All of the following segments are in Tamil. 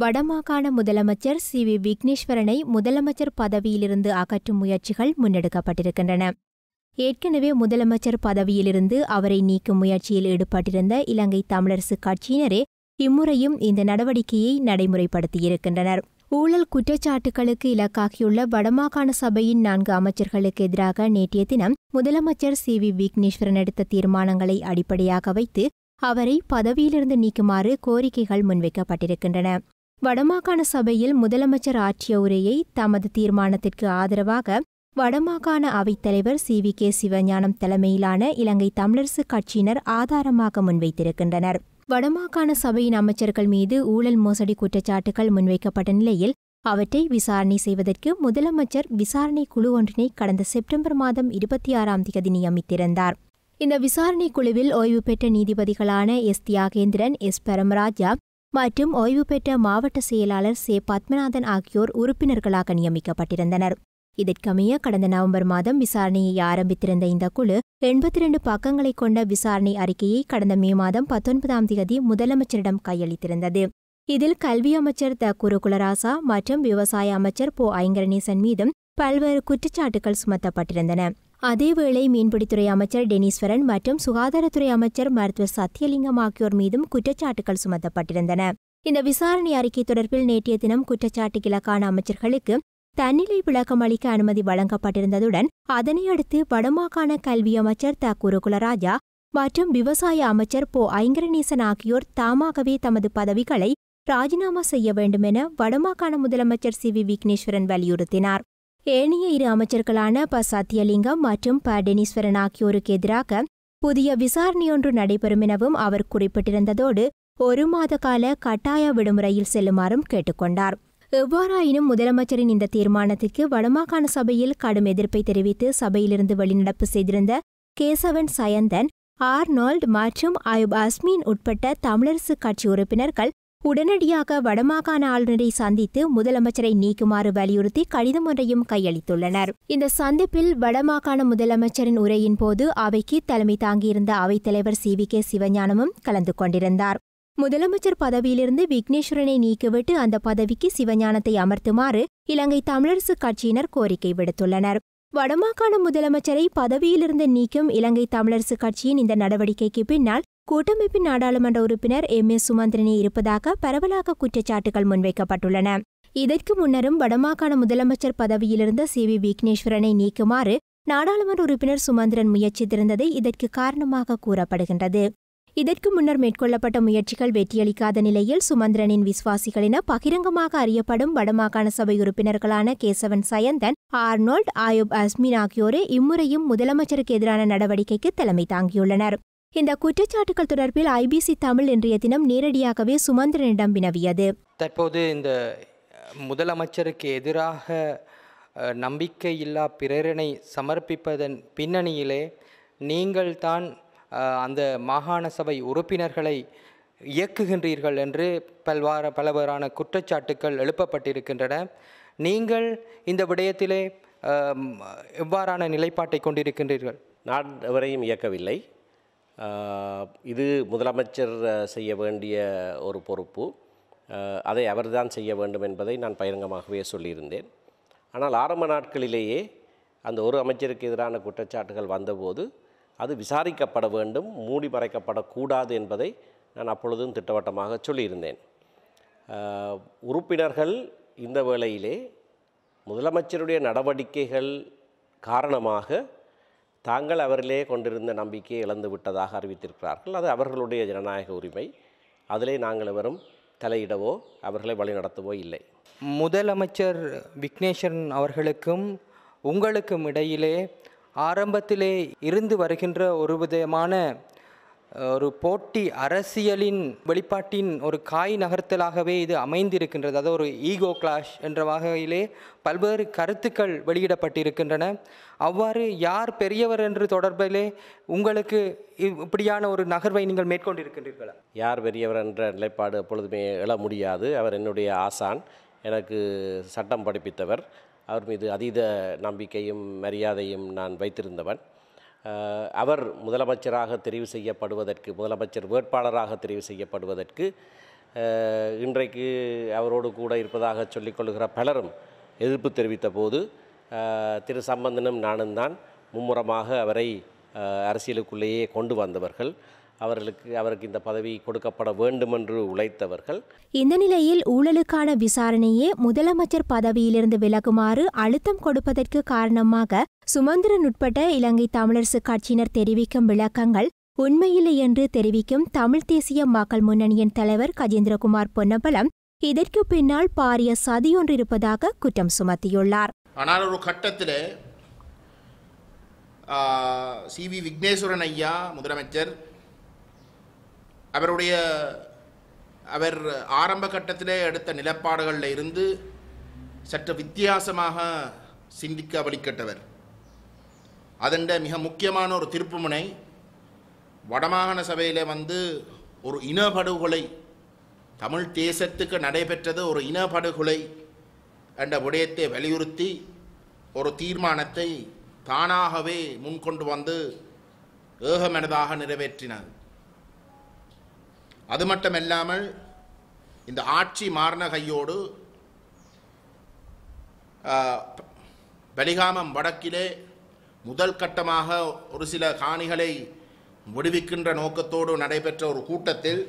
வடமாகாண முதலமைச்சர் சி வி விக்னேஸ்வரனை முதலமைச்சர் பதவியிலிருந்து அகற்றும் முயற்சிகள் முன்னெடுக்கப்பட்டிருக்கின்றன ஏற்கனவே முதலமைச்சர் பதவியிலிருந்து அவரை நீக்கும் முயற்சியில் ஈடுபட்டிருந்த இலங்கை தமிழரசுக் கட்சியினரே இம்முறையும் இந்த நடவடிக்கையை நடைமுறைப்படுத்தியிருக்கின்றனர் ஊழல் குற்றச்சாட்டுகளுக்கு இலக்காகியுள்ள வடமாகாண சபையின் நான்கு அமைச்சர்களுக்கு எதிராக நேற்றைய தினம் முதலமைச்சர் சி வி விக்னேஸ்வரன் எடுத்த தீர்மானங்களை அடிப்படையாக வைத்து அவரை பதவியிலிருந்து நீக்குமாறு கோரிக்கைகள் முன்வைக்கப்பட்டிருக்கின்றன வடமாகாண சபையில் முதலமைச்சர் ஆற்றிய உரையை தமது தீர்மானத்திற்கு ஆதரவாக வடமாகாண அவைத்தலைவர் சி வி கே சிவஞானம் தலைமையிலான இலங்கை தமிழரசுக் கட்சியினர் ஆதாரமாக முன்வைத்திருக்கின்றனர் வடமாகாண சபையின் அமைச்சர்கள் மீது ஊழல் மோசடி குற்றச்சாட்டுகள் முன்வைக்கப்பட்ட நிலையில் அவற்றை விசாரணை செய்வதற்கு முதலமைச்சர் விசாரணை குழு ஒன்றினை கடந்த செப்டம்பர் மாதம் இருபத்தி ஆறாம் தேதி நியமித்திருந்தார் இந்த விசாரணை குழுவில் ஓய்வு பெற்ற நீதிபதிகளான எஸ் தியாகேந்திரன் எஸ் பரமராஜா மற்றும் ஓய்வு பெற்ற மாவட்ட செயலாளர் சே பத்மநாதன் ஆகியோர் உறுப்பினர்களாக நியமிக்கப்பட்டிருந்தனர் இதற்கமைய கடந்த நவம்பர் மாதம் விசாரணையை ஆரம்பித்திருந்த இந்த குழு எண்பத்தி பக்கங்களை கொண்ட விசாரணை அறிக்கையை கடந்த மே மாதம் பத்தொன்பதாம் தேதி முதலமைச்சரிடம் கையளித்திருந்தது இதில் கல்வி அமைச்சர் த குருகுலராசா மற்றும் விவசாய அமைச்சர் போ ஐங்கரணேசன் மீதும் பல்வேறு குற்றச்சாட்டுகள் சுமத்தப்பட்டிருந்தன அதேவேளை மீன்பிடித்துறை அமைச்சர் டெனீஸ்வரன் மற்றும் சுகாதாரத்துறை அமைச்சர் மருத்துவர் சத்தியலிங்கம் ஆகியோர் மீதும் குற்றச்சாட்டுகள் சுமத்தப்பட்டிருந்தன இந்த விசாரணை அறிக்கை தொடர்பில் நேற்றைய தினம் குற்றச்சாட்டு கிழக்கான அமைச்சர்களுக்கு தன்னிலை விளக்கம் அளிக்க அனுமதி வழங்கப்பட்டிருந்ததுடன் அதனையடுத்து வடமாகாண கல்வி அமைச்சர் த குருகுலராஜா மற்றும் விவசாய அமைச்சர் போ ஐங்கரநேசன் ஆகியோர் தாமாகவே தமது பதவிகளை ராஜினாமா செய்ய வேண்டுமென வடமாகாண முதலமைச்சர் சி வி விக்னேஸ்வரன் வலியுறுத்தினார் ஏனைய இரு அமைச்சர்களான ப சத்தியலிங்கம் மற்றும் ப டெனீஸ்வரன் ஆகியோருக்கு எதிராக புதிய விசாரணையொன்று நடைபெறும் எனவும் அவர் குறிப்பிட்டிருந்ததோடு ஒரு மாத கால கட்டாய விடுமுறையில் செல்லுமாறும் கேட்டுக்கொண்டார் எவ்வாறாயினும் முதலமைச்சரின் இந்த தீர்மானத்திற்கு வடமாகாண சபையில் கடும் எதிர்ப்பை தெரிவித்து சபையிலிருந்து வெளிநடப்பு செய்திருந்த கேசவன் சயந்தன் ஆர்னால்ட் மற்றும் அயுப் அஸ்மீன் உட்பட்ட தமிழரசுக் கட்சி உறுப்பினர்கள் உடனடியாக வடமாகாண ஆளுநரை சந்தித்து முதலமைச்சரை நீக்குமாறு வலியுறுத்தி கடிதம் ஒன்றையும் கையளித்துள்ளனர் இந்த சந்திப்பில் வடமாகாண முதலமைச்சரின் உரையின் போது அவைக்கு தலைமை தாங்கியிருந்த அவைத்தலைவர் சி வி கே சிவஞானமும் கலந்து கொண்டிருந்தார் முதலமைச்சர் பதவியிலிருந்து விக்னேஸ்வரனை நீக்கிவிட்டு அந்த பதவிக்கு சிவஞானத்தை அமர்த்துமாறு இலங்கை தமிழரசுக் கட்சியினர் கோரிக்கை விடுத்துள்ளனர் வடமாகாண முதலமைச்சரை பதவியிலிருந்து நீக்கும் இலங்கை தமிழரசுக் கட்சியின் இந்த நடவடிக்கைக்கு பின்னால் கூட்டமைப்பின் நாடாளுமன்ற உறுப்பினர் எம் எஸ் சுமந்திரனி இருப்பதாக பரவலாக குற்றச்சாட்டுகள் முன்வைக்கப்பட்டுள்ளன இதற்கு முன்னரும் வடமாகாண முதலமைச்சர் பதவியிலிருந்த சி வி விக்னேஸ்வரனை நீக்குமாறு நாடாளுமன்ற உறுப்பினர் சுமந்திரன் முயற்சித்திருந்தது இதற்கு காரணமாக கூறப்படுகின்றது இதற்கு முன்னர் மேற்கொள்ளப்பட்ட முயற்சிகள் வெற்றியளிக்காத நிலையில் சுமந்திரனின் விசுவாசிகளின பகிரங்கமாக அறியப்படும் வடமாகாண சபை உறுப்பினர்களான கேசவன் சயந்தன் ஆர்னோல்ட் ஆயுப் அஸ்மின் ஆகியோரே இம்முறையும் முதலமைச்சருக்கு எதிரான நடவடிக்கைக்கு தலைமை தாங்கியுள்ளனர் இந்த குற்றச்சாட்டுகள் தொடர்பில் ஐபிசி தமிழ் இன்றைய தினம் நேரடியாகவே சுமந்திரனிடம் வினவியது தற்போது இந்த முதலமைச்சருக்கு எதிராக நம்பிக்கையில்லா பிரேரணை சமர்ப்பிப்பதன் பின்னணியிலே நீங்கள் தான் அந்த மாகாண சபை உறுப்பினர்களை இயக்குகின்றீர்கள் என்று பல்வார பலவரான குற்றச்சாட்டுக்கள் எழுப்பப்பட்டிருக்கின்றன நீங்கள் இந்த விடயத்திலே எவ்வாறான நிலைப்பாட்டை கொண்டிருக்கின்றீர்கள் நான் எவரையும் இயக்கவில்லை இது முதலமைச்சர் செய்ய வேண்டிய ஒரு பொறுப்பு அதை அவர்தான் செய்ய வேண்டும் என்பதை நான் பகிரங்கமாகவே சொல்லியிருந்தேன் ஆனால் ஆரம்ப நாட்களிலேயே அந்த ஒரு அமைச்சருக்கு எதிரான குற்றச்சாட்டுகள் வந்தபோது அது விசாரிக்கப்பட வேண்டும் மூடி மறைக்கப்படக்கூடாது என்பதை நான் அப்பொழுதும் திட்டவட்டமாக சொல்லியிருந்தேன் உறுப்பினர்கள் இந்த வேளையிலே முதலமைச்சருடைய நடவடிக்கைகள் காரணமாக தாங்கள் அவரிலே கொண்டிருந்த நம்பிக்கையை இழந்து விட்டதாக அறிவித்திருக்கிறார்கள் அது அவர்களுடைய ஜனநாயக உரிமை அதிலே நாங்கள் எவரும் தலையிடவோ அவர்களை வழிநடத்தவோ இல்லை முதலமைச்சர் விக்னேஸ்வரன் அவர்களுக்கும் உங்களுக்கும் இடையிலே ஆரம்பத்திலே இருந்து வருகின்ற ஒரு விதமான ஒரு போட்டி அரசியலின் வெளிப்பாட்டின் ஒரு காய் நகர்த்தலாகவே இது அமைந்திருக்கின்றது அதாவது ஒரு ஈகோ கிளாஷ் என்ற வகையிலே பல்வேறு கருத்துக்கள் வெளியிடப்பட்டிருக்கின்றன அவ்வாறு யார் பெரியவர் என்று தொடர்பிலே உங்களுக்கு இப்படியான ஒரு நகர்வை நீங்கள் மேற்கொண்டிருக்கின்றீர்களா யார் பெரியவர் என்ற நிலைப்பாடு எப்பொழுதுமே எழ முடியாது அவர் என்னுடைய ஆசான் எனக்கு சட்டம் படிப்பித்தவர் அவர் மீது அதீத நம்பிக்கையும் மரியாதையும் நான் வைத்திருந்தவன் அவர் முதலமைச்சராக தெரிவு செய்யப்படுவதற்கு முதலமைச்சர் வேட்பாளராக தெரிவு செய்யப்படுவதற்கு இன்றைக்கு அவரோடு கூட இருப்பதாக சொல்லிக்கொள்கிற பலரும் எதிர்ப்பு தெரிவித்த போது திரு சம்பந்தனும் நானும் தான் மும்முரமாக அவரை அரசியலுக்குள்ளேயே கொண்டு வந்தவர்கள் அவர்களுக்கு அவருக்கு இந்த பதவி கொடுக்கப்பட வேண்டும் என்று உழைத்தவர்கள் இந்த நிலையில் ஊழலுக்கான விசாரணையே முதலமைச்சர் பதவியிலிருந்து விலகுமாறு அழுத்தம் கொடுப்பதற்கு காரணமாக சுமந்திரன் உட்பட்ட இலங்கை தமிழரசு கட்சியினர் தெரிவிக்கும் விளக்கங்கள் உண்மையில்லை என்று தெரிவிக்கும் தமிழ்த் தேசிய மக்கள் முன்னணியின் தலைவர் கஜேந்திரகுமார் பொன்னம்பலம் இதற்கு பின்னால் பாரிய சதியொன்று இருப்பதாக குற்றம் சுமத்தியுள்ளார் ஆனால் ஒரு கட்டத்தில் சி வி விக்னேஸ்வரன் ஐயா முதலமைச்சர் அவருடைய அவர் ஆரம்ப கட்டத்திலே எடுத்த நிலப்பாடுகளில் இருந்து சற்று வித்தியாசமாக சிந்திக்க வழிகட்டவர் அதன் மிக முக்கியமான ஒரு திருப்புமுனை வடமாகாண சபையில் வந்து ஒரு இனப்படுகொலை தமிழ் தேசத்துக்கு நடைபெற்றது ஒரு இனப்படுகொலை என்ற விடயத்தை வலியுறுத்தி ஒரு தீர்மானத்தை தானாகவே முன்கொண்டு வந்து ஏகமனதாக நிறைவேற்றினார் அது மட்டுமல்லாமல் இந்த ஆட்சி மாறின கையோடு பலிகாமம் வடக்கிலே முதல் கட்டமாக ஒரு சில காணிகளை முடிவிக்கின்ற நோக்கத்தோடு நடைபெற்ற ஒரு கூட்டத்தில்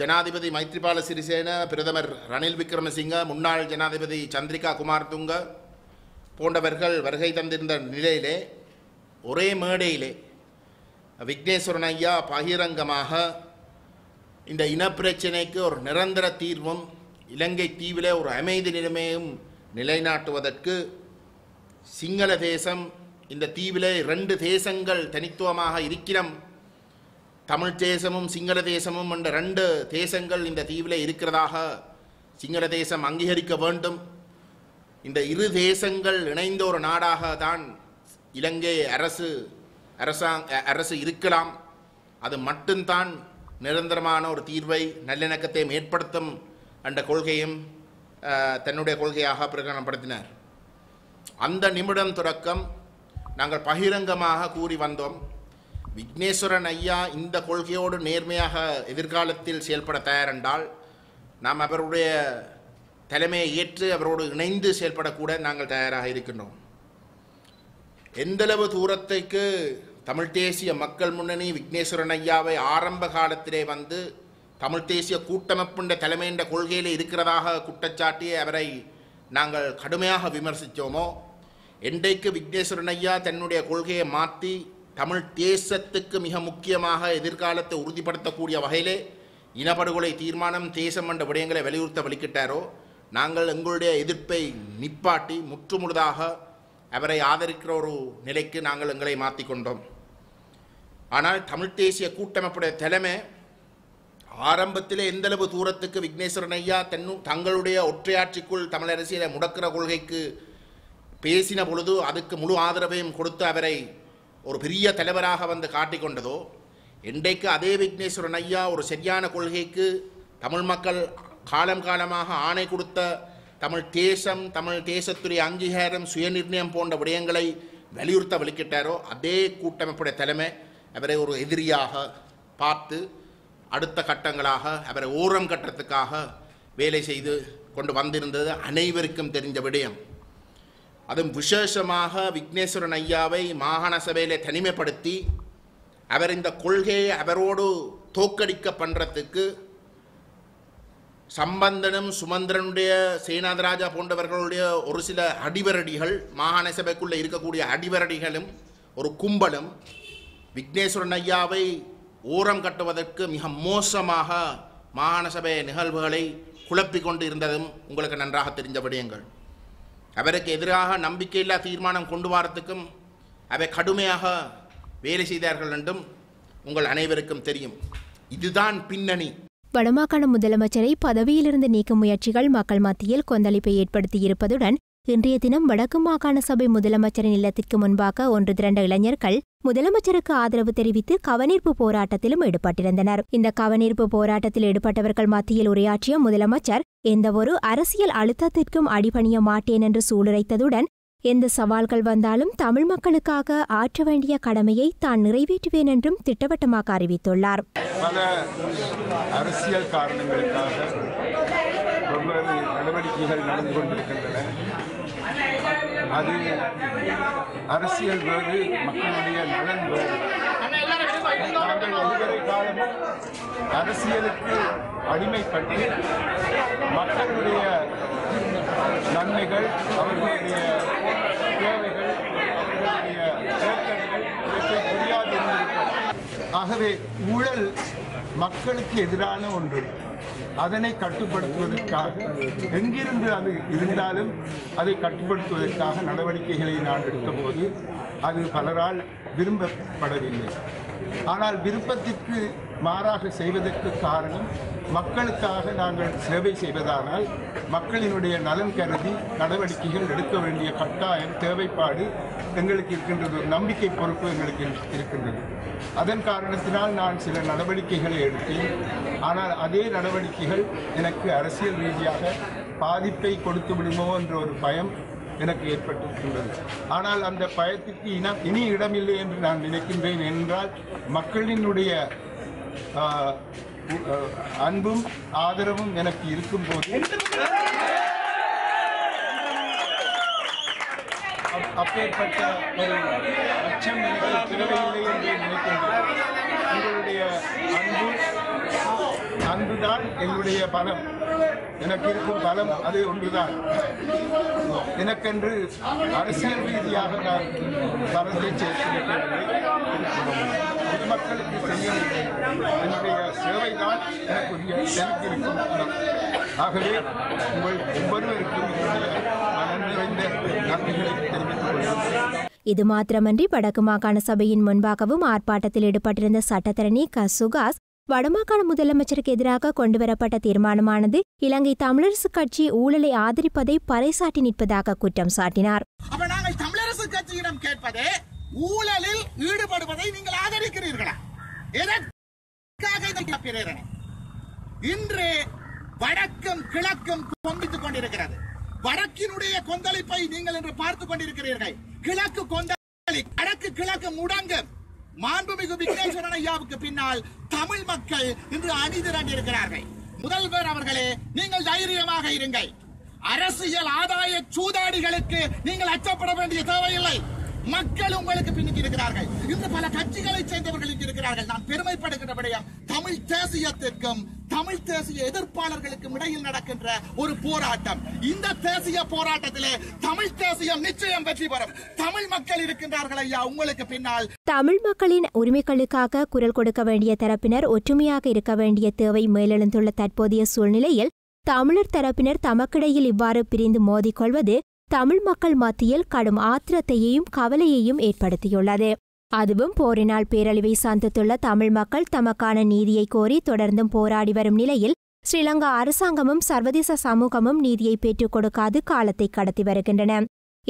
ஜனாதிபதி மைத்ரிபால சிறிசேன பிரதமர் ரணில் விக்ரமசிங்க முன்னாள் ஜனாதிபதி சந்திரிகா குமார் துங்க போன்றவர்கள் வருகை தந்திருந்த நிலையிலே ஒரே மேடையிலே விக்னேஸ்வரன் ஐயா பகிரங்கமாக இந்த இனப்பிரச்சனைக்கு ஒரு நிரந்தர தீர்வும் இலங்கை தீவில் ஒரு அமைதி நிலைமையும் நிலைநாட்டுவதற்கு சிங்கள தேசம் இந்த தீவில் ரெண்டு தேசங்கள் தனித்துவமாக இருக்கிறோம் தமிழ் தேசமும் சிங்கள தேசமும் என்ற ரெண்டு தேசங்கள் இந்த தீவில் இருக்கிறதாக சிங்கள தேசம் அங்கீகரிக்க வேண்டும் இந்த இரு தேசங்கள் இணைந்த ஒரு நாடாக தான் இலங்கை அரசு அரசாங்க அரசு இருக்கலாம் அது மட்டும்தான் நிரந்தரமான ஒரு தீர்வை நல்லிணக்கத்தை ஏற்படுத்தும் என்ற கொள்கையும் தன்னுடைய கொள்கையாக பிரகடனப்படுத்தினார் அந்த நிமிடம் தொடக்கம் நாங்கள் பகிரங்கமாக கூறி வந்தோம் விக்னேஸ்வரன் ஐயா இந்த கொள்கையோடு நேர்மையாக எதிர்காலத்தில் செயல்பட தயார் என்றால் நாம் அவருடைய தலைமையை ஏற்று அவரோடு இணைந்து செயல்படக்கூட நாங்கள் தயாராக இருக்கின்றோம் எந்தளவு தூரத்துக்கு தமிழ் தேசிய மக்கள் முன்னணி விக்னேஸ்வரன் ஐயாவை ஆரம்ப காலத்திலே வந்து தமிழ் தேசிய கூட்டமைப்புண்ட தலைமையின்ற கொள்கையில் இருக்கிறதாக குற்றச்சாட்டியே அவரை நாங்கள் கடுமையாக விமர்சித்தோமோ என்றைக்கு விக்னேஸ்வரன் ஐயா தன்னுடைய கொள்கையை மாற்றி தமிழ் தேசத்துக்கு மிக முக்கியமாக எதிர்காலத்தை உறுதிப்படுத்தக்கூடிய வகையிலே இனப்படுகொலை தீர்மானம் தேசம் என்ற விடயங்களை வலியுறுத்த வலிக்கிட்டாரோ நாங்கள் எங்களுடைய எதிர்ப்பை நிப்பாட்டி முற்றுமுழுதாக அவரை ஆதரிக்கிற ஒரு நிலைக்கு நாங்கள் எங்களை மாற்றிக்கொண்டோம் ஆனால் தமிழ்த் தேசிய கூட்டமைப்புடைய தலைமை ஆரம்பத்தில் எந்தளவு தூரத்துக்கு விக்னேஸ்வரன் ஐயா தன்னு தங்களுடைய ஒற்றையாட்சிக்குள் தமிழ் அரசியலை முடக்கிற கொள்கைக்கு பேசின பொழுது அதுக்கு முழு ஆதரவையும் கொடுத்து அவரை ஒரு பெரிய தலைவராக வந்து காட்டிக்கொண்டதோ இன்றைக்கு அதே விக்னேஸ்வரன் ஐயா ஒரு சரியான கொள்கைக்கு தமிழ் மக்கள் காலம் காலமாக ஆணை கொடுத்த தமிழ் தேசம் தமிழ் தேசத்துடைய அங்கீகாரம் சுயநிர்ணயம் போன்ற விடயங்களை வலியுறுத்த வலுக்கிட்டாரோ அதே கூட்டமைப்புடைய தலைமை அவரை ஒரு எதிரியாக பார்த்து அடுத்த கட்டங்களாக அவரை ஓரம் கட்டுறதுக்காக வேலை செய்து கொண்டு வந்திருந்தது அனைவருக்கும் தெரிந்த விடயம் அதுவும் விசேஷமாக விக்னேஸ்வரன் ஐயாவை மாகாண சபையிலே தனிமைப்படுத்தி அவர் இந்த கொள்கையை அவரோடு தோக்கடிக்க பண்ணுறதுக்கு சம்பந்தனும் சுமந்திரனுடைய சேனாதராஜா போன்றவர்களுடைய ஒரு சில அடிவரடிகள் மாகாண சபைக்குள்ளே இருக்கக்கூடிய அடிவரடிகளும் ஒரு கும்பலும் விக்னேஸ்வரன் ஐயாவை ஊரம் கட்டுவதற்கு மிக மோசமாக மாகாணசபை நிகழ்வுகளை குழப்பி கொண்டு இருந்ததும் உங்களுக்கு நன்றாக தெரிந்த விடயங்கள் அவருக்கு எதிராக நம்பிக்கையில்லா தீர்மானம் கொண்டு வரத்துக்கும் அவை கடுமையாக வேலை செய்தார்கள் என்றும் உங்கள் அனைவருக்கும் தெரியும் இதுதான் பின்னணி வடமாகாண முதலமைச்சரை பதவியிலிருந்து நீக்கும் முயற்சிகள் மக்கள் மத்தியில் கொந்தளிப்பை ஏற்படுத்தியிருப்பதுடன் இன்றைய தினம் வடக்கு மாகாண சபை முதலமைச்சரின் இல்லத்திற்கு முன்பாக ஒன்று திரண்ட இளைஞர்கள் முதலமைச்சருக்கு ஆதரவு தெரிவித்து கவனீர்ப்பு போராட்டத்திலும் ஈடுபட்டிருந்தனர் இந்த கவனீர்ப்பு போராட்டத்தில் ஈடுபட்டவர்கள் மத்தியில் உரையாற்றிய முதலமைச்சர் எந்தவொரு அரசியல் அழுத்தத்திற்கும் அடிபணிய மாட்டேன் என்று சூளுரைத்ததுடன் எந்த சவால்கள் வந்தாலும் தமிழ் மக்களுக்காக ஆற்ற வேண்டிய கடமையை தான் நிறைவேற்றுவேன் என்றும் திட்டவட்டமாக அறிவித்துள்ளார் பல அரசியல் காரணங்களுக்காக நடவடிக்கைகள் நடந்து கொண்டிருக்கின்றன அது அரசியல் வேறு மக்களுடைய நலன் வேறு நாங்கள் அரசியலுக்கு அடிமைப்பட்டு மக்களுடைய நன்மைகள் அவர்களுடைய தேவைகள் அவர்களுடைய ஆகவே ஊழல் மக்களுக்கு எதிரான ஒன்று அதனை கட்டுப்படுத்துவதற்காக எங்கிருந்து அது இருந்தாலும் அதை கட்டுப்படுத்துவதற்காக நடவடிக்கைகளை நான் எடுத்தபோது அது பலரால் விரும்பப்படவில்லை ஆனால் விருப்பத்திற்கு மாறாக செய்வதற்கு காரணம் மக்களுக்காக நாங்கள் சேவை செய்வதானால் மக்களினுடைய நலன் கருதி நடவடிக்கைகள் எடுக்க வேண்டிய கட்டாயம் தேவைப்பாடு எங்களுக்கு இருக்கின்றது நம்பிக்கை பொறுப்பு எங்களுக்கு இருக்கின்றது அதன் காரணத்தினால் நான் சில நடவடிக்கைகளை எடுத்தேன் ஆனால் அதே நடவடிக்கைகள் எனக்கு அரசியல் ரீதியாக பாதிப்பை கொடுத்து விடுமோ என்ற ஒரு பயம் எனக்கு ஏற்பட்டிருக்கின்றது ஆனால் அந்த பயத்திற்கு இனம் இனி இடமில்லை என்று நான் நினைக்கின்றேன் என்றால் மக்களினுடைய அன்பும் ஆதரவும் எனக்கு இருக்கும்போது அப்பேற்பட்ட ஒரு அச்சம் எனக்கு தேவையில்லை என்று நினைக்கின்றேன் உங்களுடைய அன்பு அன்புதான் எங்களுடைய பலம் எனக்கு இருக்கும் பலம் அது ஒன்றுதான் எனக்கென்று அரசியல் ரீதியாக நான் பலத்தை சேர்த்திருக்கவில்லை பொதுமக்களுக்கு செய்ய என்னுடைய சேவைதான் எனக்கு எனக்கு இருக்கும் ஆகவே உங்கள் ஒவ்வொருவருக்கும் என்னுடைய இது மாத்திரமன்றி வடக்கு மாகாண சபையின் முன்பாகவும் ஆர்ப்பாட்டத்தில் ஈடுபட்டிருந்த சட்டத்தரணி க சுகாஸ் வடமாகாண முதலமைச்சருக்கு எதிராக கொண்டுவரப்பட்ட தீர்மானமானது இலங்கை தமிழரசு கட்சி ஊழலை ஆதரிப்பதை பறைசாட்டி நிற்பதாக குற்றம் சாட்டினார் தமிழரசு கட்சியிடம் கேட்பதே ஊழலில் ஈடுபடுவதை நீங்கள் ஆதரிக்கிறீர்களா இன்று வடக்கும் கிழக்கும் கொண்டிருக்கிறது வடக்கினுடைய கொந்தளிப்பை நீங்கள் என்று பார்த்துக் கொண்டிருக்கிறீர்கள் கிழக்கு கொந்தளி வடக்கு கிழக்கு முடங்கு மாண்புமிகு விக்னேஸ்வரன் ஐயாவுக்கு பின்னால் தமிழ் மக்கள் இன்று அணி திரண்டிருக்கிறார்கள் முதல்வர் அவர்களே நீங்கள் தைரியமாக இருங்கள் அரசியல் ஆதாய சூதாடிகளுக்கு நீங்கள் அச்சப்பட வேண்டிய தேவையில்லை மக்கள் உங்களுக்கு பின்னுக்கு இருக்கிறார்கள் இன்று பல கட்சிகளை சேர்ந்தவர்கள் இருக்கிறார்கள் நான் பெருமைப்படுகிற விடயம் தமிழ் தேசியத்திற்கும் தமிழ் தேசிய எதிர்ப்பாளர்களுக்கும் இடையில் நடக்கின்ற ஒரு போராட்டம் இந்த தேசிய போராட்டத்திலே தமிழ் தேசியம் நிச்சயம் வெற்றி பெறும் தமிழ் மக்கள் இருக்கின்றார்கள் ஐயா உங்களுக்கு பின்னால் தமிழ் மக்களின் உரிமைகளுக்காக குரல் கொடுக்க வேண்டிய தரப்பினர் ஒற்றுமையாக இருக்க வேண்டிய தேவை மேலெழுந்துள்ள தற்போதைய சூழ்நிலையில் தமிழர் தரப்பினர் தமக்கிடையில் இவ்வாறு பிரிந்து மோதிக்கொள்வது தமிழ் மக்கள் மத்தியில் கடும் ஆத்திரத்தையும் கவலையையும் ஏற்படுத்தியுள்ளது அதுவும் போரினால் பேரழிவை சந்தித்துள்ள தமிழ் மக்கள் தமக்கான நீதியை கோரி தொடர்ந்தும் போராடி வரும் நிலையில் ஸ்ரீலங்கா அரசாங்கமும் சர்வதேச சமூகமும் நீதியை பெற்றுக் கொடுக்காது காலத்தை கடத்தி வருகின்றன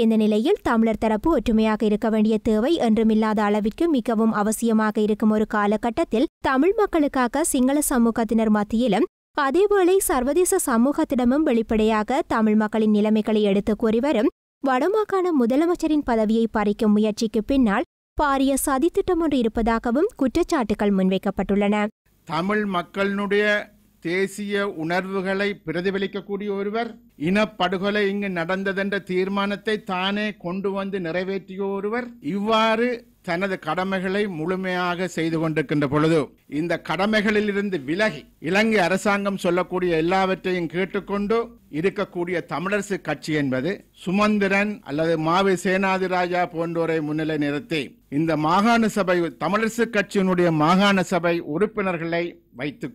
இந்த நிலையில் தமிழர் தரப்பு ஒற்றுமையாக இருக்க வேண்டிய தேவை என்றுமில்லாத அளவிற்கு மிகவும் அவசியமாக இருக்கும் ஒரு காலகட்டத்தில் தமிழ் மக்களுக்காக சிங்கள சமூகத்தினர் மத்தியிலும் அதேவேளை சர்வதேச சமூகத்திடமும் வெளிப்படையாக தமிழ் மக்களின் நிலைமைகளை எடுத்துக் கூறி வரும் வடமாகாண முதலமைச்சரின் பதவியை பறிக்கும் முயற்சிக்கு பின்னால் பாரிய சதித்திட்டம் ஒன்று இருப்பதாகவும் குற்றச்சாட்டுகள் முன்வைக்கப்பட்டுள்ளன தமிழ் மக்களினுடைய தேசிய உணர்வுகளை பிரதிபலிக்கக்கூடிய ஒருவர் இனப்படுகொலை இங்கு நடந்ததென்ற தீர்மானத்தை தானே கொண்டு வந்து நிறைவேற்றிய ஒருவர் இவ்வாறு தனது கடமைகளை முழுமையாக செய்து கொண்டிருக்கின்ற பொழுது இந்த கடமைகளிலிருந்து விலகி இலங்கை அரசாங்கம் சொல்லக்கூடிய எல்லாவற்றையும் கேட்டுக்கொண்டு இருக்கக்கூடிய தமிழரசு கட்சி என்பது சுமந்திரன் அல்லது மாவி சேனாதிராஜா போன்றோரை முன்னிலை நிறுத்தி இந்த மாகாண சபை தமிழரசு கட்சியினுடைய மாகாண சபை உறுப்பினர்களை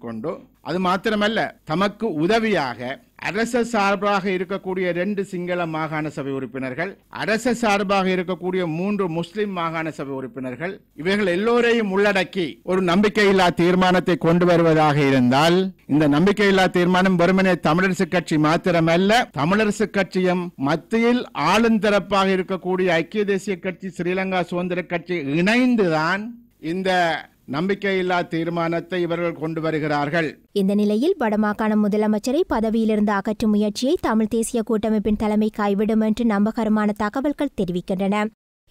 கொண்டு அது மாத்திரமல்ல தமக்கு உதவியாக அரச சார்பாக இருக்கக்கூடிய ரெண்டு சிங்கள மாகாண சபை உறுப்பினர்கள் அரச சார்பாக இருக்கக்கூடிய மூன்று முஸ்லிம் மாகாண சபை உறுப்பினர்கள் இவைகள் எல்லோரையும் உள்ளடக்கி ஒரு நம்பிக்கையில்லா தீர்மானத்தை கொண்டு வருவதாக இருந்தால் இந்த நம்பிக்கையில்லா தீர்மானம் வெறுமனே தமிழரசு கட்சி மாத்திர மாத்திரமல்ல தமிழரசு கட்சியும் மத்தியில் ஆளும் தரப்பாக இருக்கக்கூடிய ஐக்கிய தேசிய கட்சி ஸ்ரீலங்கா சுதந்திர கட்சி இணைந்துதான் இந்த நம்பிக்கையில்லா தீர்மானத்தை இவர்கள் கொண்டு வருகிறார்கள் இந்த நிலையில் வடமாகாண முதலமைச்சரை பதவியிலிருந்து அகற்றும் முயற்சியை தமிழ் தேசிய கூட்டமைப்பின் தலைமை கைவிடும் என்று நம்பகரமான தகவல்கள் தெரிவிக்கின்றன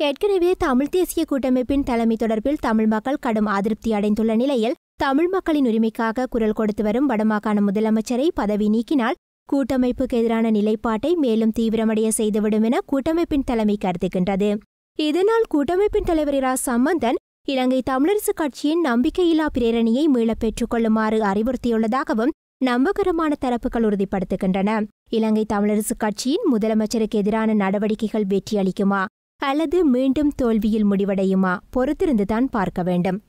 ஏற்கனவே தமிழ் தேசிய கூட்டமைப்பின் தலைமை தொடர்பில் தமிழ் மக்கள் கடும் அதிருப்தி அடைந்துள்ள நிலையில் தமிழ் மக்களின் உரிமைக்காக குரல் கொடுத்து வரும் வடமாகாண முதலமைச்சரை பதவி நீக்கினால் கூட்டமைப்புக்கு எதிரான நிலைப்பாட்டை மேலும் தீவிரமடைய செய்துவிடும் என கூட்டமைப்பின் தலைமை கருதுகின்றது இதனால் கூட்டமைப்பின் தலைவர் இரா சம்பந்தன் இலங்கை தமிழரசுக் கட்சியின் நம்பிக்கையில்லா பிரேரணியை மீளப் பெற்றுக்கொள்ளுமாறு அறிவுறுத்தியுள்ளதாகவும் நம்பகரமான தரப்புகள் உறுதிப்படுத்துகின்றன இலங்கை தமிழரசுக் கட்சியின் முதலமைச்சருக்கு எதிரான நடவடிக்கைகள் வெற்றியளிக்குமா அல்லது மீண்டும் தோல்வியில் முடிவடையுமா பொறுத்திருந்துதான் பார்க்க வேண்டும்